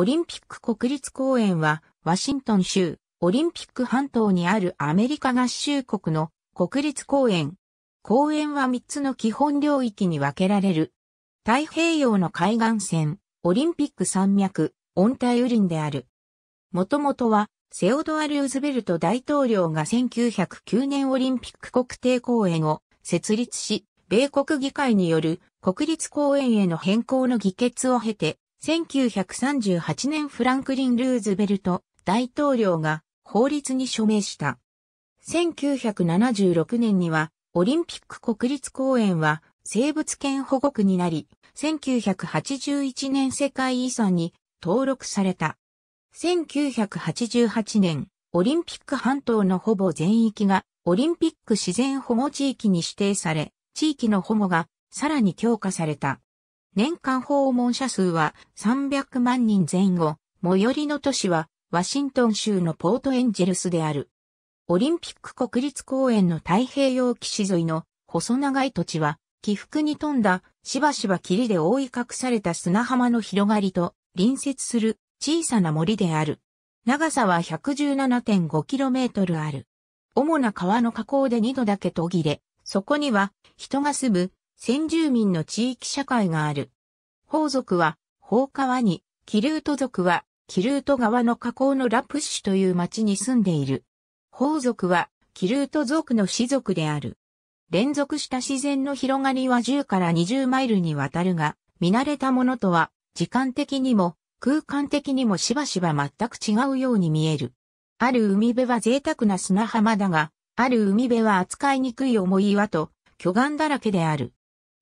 オリンピック国立公園は、ワシントン州、オリンピック半島にあるアメリカ合衆国の国立公園。公園は3つの基本領域に分けられる。太平洋の海岸線、オリンピック山脈、温帯雨林である。もともとは、セオドア・ルーズベルト大統領が1909年オリンピック国定公園を設立し、米国議会による国立公園への変更の議決を経て、1938年フランクリン・ルーズベルト大統領が法律に署名した。1976年にはオリンピック国立公園は生物圏保護区になり、1981年世界遺産に登録された。1988年、オリンピック半島のほぼ全域がオリンピック自然保護地域に指定され、地域の保護がさらに強化された。年間訪問者数は300万人前後、最寄りの都市はワシントン州のポートエンジェルスである。オリンピック国立公園の太平洋岸沿いの細長い土地は起伏に富んだしばしば霧で覆い隠された砂浜の広がりと隣接する小さな森である。長さは 117.5km ある。主な川の河口で2度だけ途切れ、そこには人が住む先住民の地域社会がある。宝族は、宝川に、キルート族は、キルート川の河口のラプッシュという町に住んでいる。宝族は、キルート族の氏族である。連続した自然の広がりは10から20マイルにわたるが、見慣れたものとは、時間的にも、空間的にもしばしば全く違うように見える。ある海辺は贅沢な砂浜だが、ある海辺は扱いにくい重い岩と巨岩だらけである。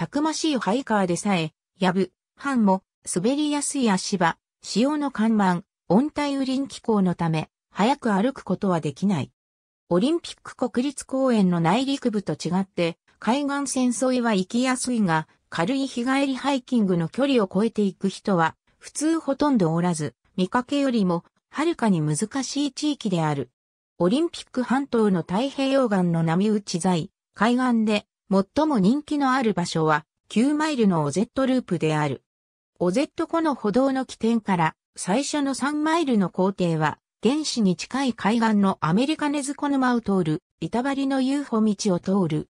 たくましいハイカーでさえ、やぶ、藩も、滑りやすい足場、潮の看板、温帯雨林気候のため、早く歩くことはできない。オリンピック国立公園の内陸部と違って、海岸線沿いは行きやすいが、軽い日帰りハイキングの距離を超えていく人は、普通ほとんどおらず、見かけよりも、はるかに難しい地域である。オリンピック半島の太平洋岸の波打ち材、海岸で最も人気のある場所は、9マイルのオゼットループである。オゼット湖の歩道の起点から最初の3マイルの工程は、原始に近い海岸のアメリカネズコ沼を通る、板張りの遊歩道を通る。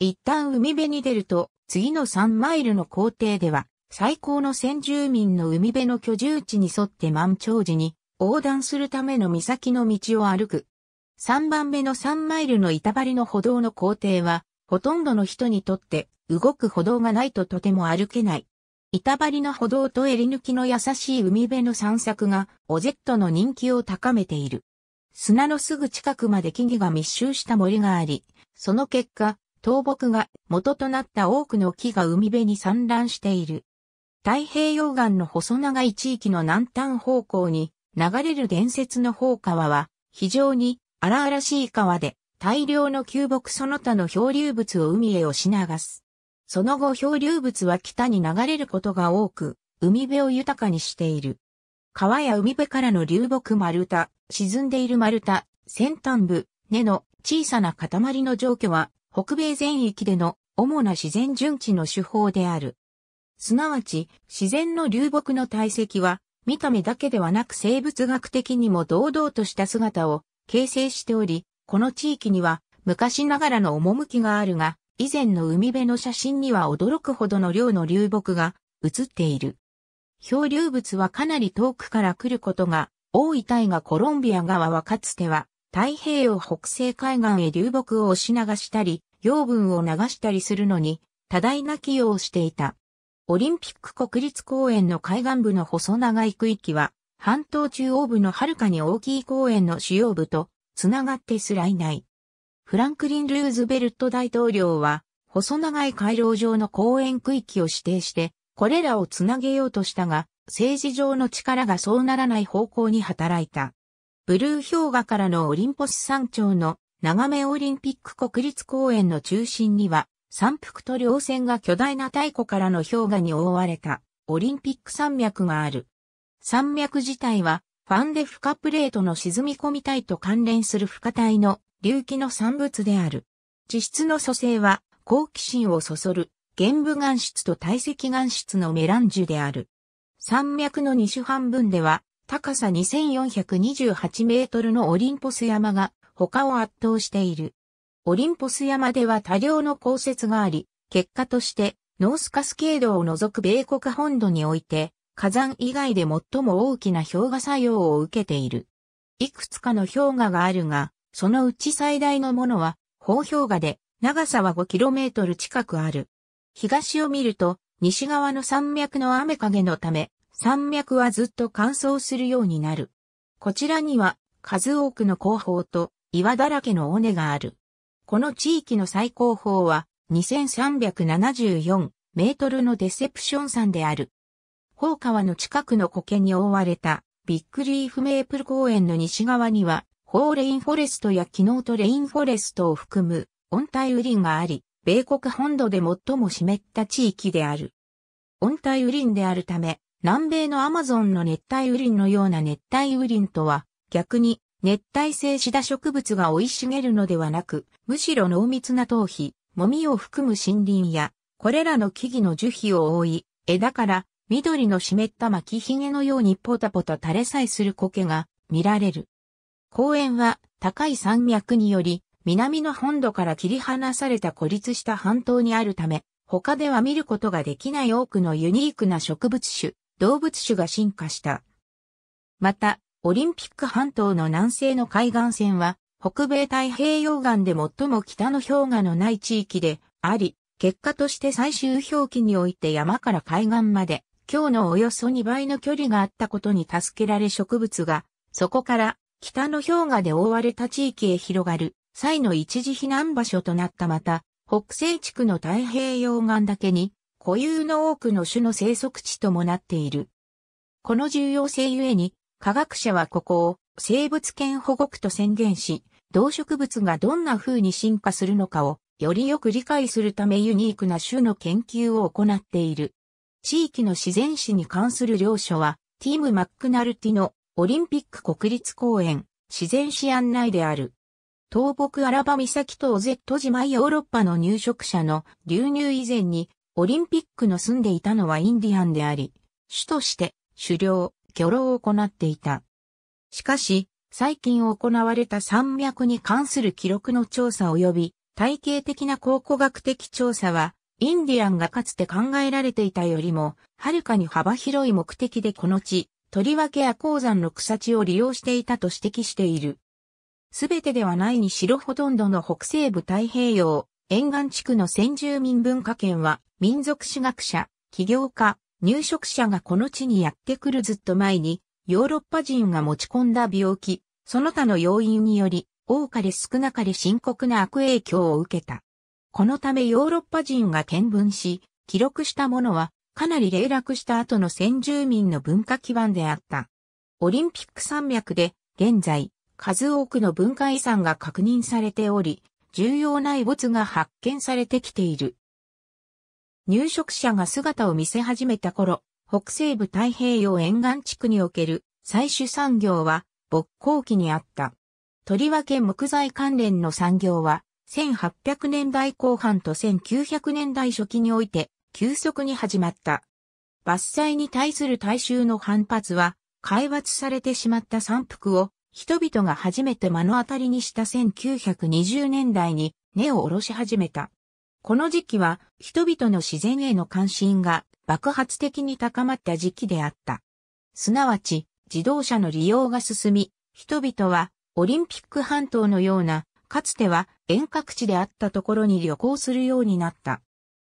一旦海辺に出ると、次の3マイルの工程では、最高の先住民の海辺の居住地に沿って満潮時に横断するための岬の道を歩く。3番目の3マイルの板張りの歩道の工程は、ほとんどの人にとって動く歩道がないととても歩けない。板張りの歩道と襟抜きの優しい海辺の散策がオジェットの人気を高めている。砂のすぐ近くまで木々が密集した森があり、その結果、倒木が元となった多くの木が海辺に散乱している。太平洋岸の細長い地域の南端方向に流れる伝説の方川は非常に荒々しい川で大量の旧木その他の漂流物を海へ押し流す。その後漂流物は北に流れることが多く、海辺を豊かにしている。川や海辺からの流木丸太、沈んでいる丸太、先端部、根の小さな塊の状況は、北米全域での主な自然順地の手法である。すなわち、自然の流木の体積は、見た目だけではなく生物学的にも堂々とした姿を形成しており、この地域には昔ながらの趣があるが、以前の海辺の写真には驚くほどの量の流木が写っている。漂流物はかなり遠くから来ることが多いタイがコロンビア側はかつては太平洋北西海岸へ流木を押し流したり、養分を流したりするのに多大な寄与をしていた。オリンピック国立公園の海岸部の細長い区域は、半島中央部のはるかに大きい公園の主要部とつながってすらいない。フランクリン・ルーズベルト大統領は、細長い回廊上の公園区域を指定して、これらをつなげようとしたが、政治上の力がそうならない方向に働いた。ブルー氷河からのオリンポス山頂の長めオリンピック国立公園の中心には、山腹と稜線が巨大な太古からの氷河に覆われたオリンピック山脈がある。山脈自体はファンデ負荷プレートの沈み込み体と関連する負荷体の隆起の産物である。地質の組成は、好奇心をそそる、玄武岩質と堆積岩質のメランジュである。山脈の西半分では、高さ2428メートルのオリンポス山が他を圧倒している。オリンポス山では多量の降雪があり、結果としてノースカスケードを除く米国本土において火山以外で最も大きな氷河作用を受けている。いくつかの氷河があるが、そのうち最大のものは、宝氷河で、長さは 5km 近くある。東を見ると、西側の山脈の雨影のため、山脈はずっと乾燥するようになる。こちらには、数多くの広報と岩だらけの尾根がある。この地域の最高峰は2374メートルのデセプション山である。高川の近くの苔に覆われたビッグリーフメープル公園の西側には、ホーレインフォレストやキノートレインフォレストを含む温帯雨林があり、米国本土で最も湿った地域である。温帯雨林であるため、南米のアマゾンの熱帯雨林のような熱帯雨林とは、逆に熱帯性シダ植物が生い茂るのではなく、むしろ濃密な頭皮、もみを含む森林や、これらの木々の樹皮を覆い、枝から緑の湿った巻きひげのようにポタポタ垂れさえする苔が見られる。公園は高い山脈により南の本土から切り離された孤立した半島にあるため、他では見ることができない多くのユニークな植物種、動物種が進化した。また、オリンピック半島の南西の海岸線は、北米太平洋岸で最も北の氷河のない地域であり、結果として最終表記において山から海岸まで今日のおよそ2倍の距離があったことに助けられ植物が、そこから北の氷河で覆われた地域へ広がる、際の一時避難場所となったまた、北西地区の太平洋岸だけに、固有の多くの種の生息地ともなっている。この重要性ゆえに、科学者はここを生物圏保護区と宣言し、動植物がどんな風に進化するのかを、よりよく理解するためユニークな種の研究を行っている。地域の自然史に関する領書は、ティーム・マックナルティのオリンピック国立公園自然史案内である。東北アラバ岬とオゼット島ヨーロッパの入植者の流入以前にオリンピックの住んでいたのはインディアンであり、主として狩猟、漁労を行っていた。しかし、最近行われた山脈に関する記録の調査及び体系的な考古学的調査はインディアンがかつて考えられていたよりも、はるかに幅広い目的でこの地、とりわけや鉱山の草地を利用していたと指摘している。すべてではないにしろほとんどの北西部太平洋、沿岸地区の先住民文化圏は、民族史学者、起業家、入植者がこの地にやってくるずっと前に、ヨーロッパ人が持ち込んだ病気、その他の要因により、多かれ少なかれ深刻な悪影響を受けた。このためヨーロッパ人が見聞し、記録したものはかなり冷落した後の先住民の文化基盤であった。オリンピック山脈で現在数多くの文化遺産が確認されており、重要な遺物が発見されてきている。入植者が姿を見せ始めた頃、北西部太平洋沿岸地区における採取産業は勃興期にあった。とりわけ木材関連の産業は1800年代後半と1900年代初期において急速に始まった。伐採に対する大衆の反発は、開発されてしまった山腹を人々が初めて目の当たりにした1920年代に根を下ろし始めた。この時期は人々の自然への関心が爆発的に高まった時期であった。すなわち自動車の利用が進み、人々はオリンピック半島のようなかつては遠隔地であったところに旅行するようになった。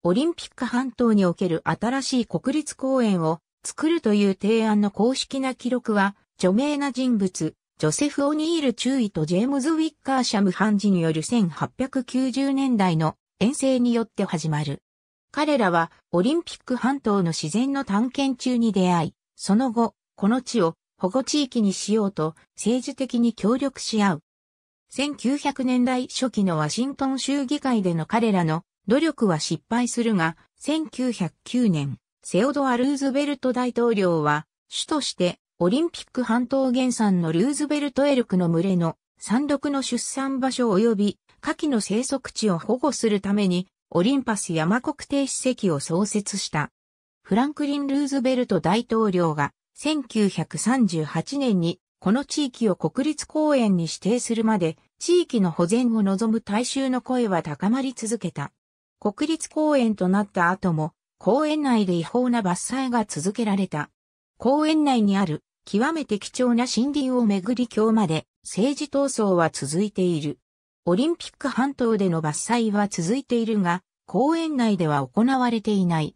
オリンピック半島における新しい国立公園を作るという提案の公式な記録は、著名な人物、ジョセフ・オニール中尉とジェームズ・ウィッカーシャム・ハンジによる1890年代の遠征によって始まる。彼らはオリンピック半島の自然の探検中に出会い、その後、この地を保護地域にしようと政治的に協力し合う。1900年代初期のワシントン州議会での彼らの努力は失敗するが、1909年、セオドア・ルーズベルト大統領は、主としてオリンピック半島原産のルーズベルトエルクの群れの山麓の出産場所及び夏季の生息地を保護するためにオリンパス山国定史跡を創設した。フランクリン・ルーズベルト大統領が1938年にこの地域を国立公園に指定するまで、地域の保全を望む大衆の声は高まり続けた。国立公園となった後も、公園内で違法な伐採が続けられた。公園内にある極めて貴重な森林をめぐり今日まで政治闘争は続いている。オリンピック半島での伐採は続いているが、公園内では行われていない。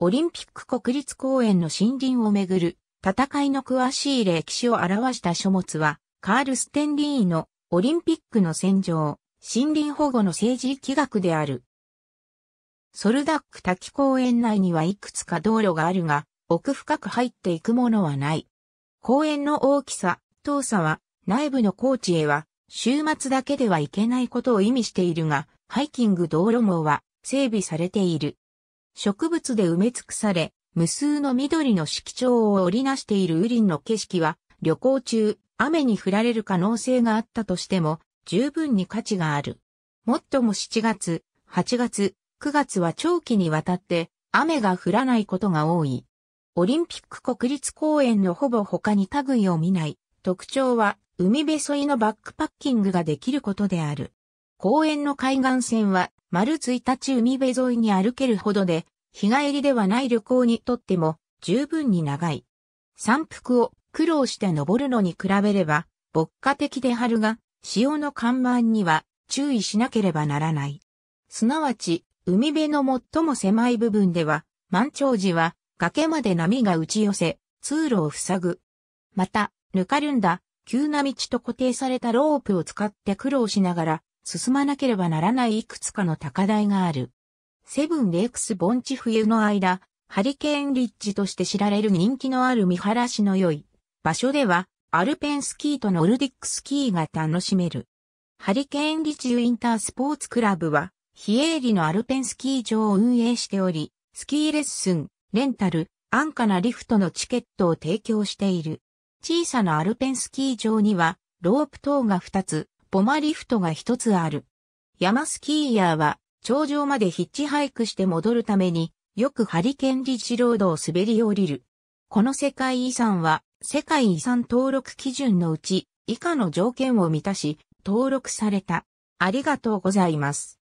オリンピック国立公園の森林をめぐる戦いの詳しい歴史を表した書物は、カール・ステンリーのオリンピックの戦場、森林保護の政治力学である。ソルダック滝公園内にはいくつか道路があるが、奥深く入っていくものはない。公園の大きさ、遠さは、内部の高地へは、週末だけではいけないことを意味しているが、ハイキング道路網は整備されている。植物で埋め尽くされ、無数の緑の色調を織りなしている雨林の景色は、旅行中、雨に降られる可能性があったとしても、十分に価値がある。もっとも7月、8月、9月は長期にわたって、雨が降らないことが多い。オリンピック国立公園のほぼ他に類を見ない。特徴は、海辺沿いのバックパッキングができることである。公園の海岸線は、丸1日海辺沿いに歩けるほどで、日帰りではない旅行にとっても十分に長い。山腹を苦労して登るのに比べれば、牧歌的で春が、潮の看板には注意しなければならない。すなわち、海辺の最も狭い部分では、満潮時は崖まで波が打ち寄せ、通路を塞ぐ。また、ぬかるんだ、急な道と固定されたロープを使って苦労しながら、進まなければならないいくつかの高台がある。セブンレイクス盆地冬の間、ハリケーンリッジとして知られる人気のある見晴らしの良い場所では、アルペンスキーとノルディックスキーが楽しめる。ハリケーンリッジウィンタースポーツクラブは、非営利のアルペンスキー場を運営しており、スキーレッスン、レンタル、安価なリフトのチケットを提供している。小さなアルペンスキー場には、ロープ等が2つ、ポマリフトが1つある。山スキーヤーは、頂上までヒッチハイクして戻るために、よくハリケンリッジロードを滑り降りる。この世界遺産は、世界遺産登録基準のうち、以下の条件を満たし、登録された。ありがとうございます。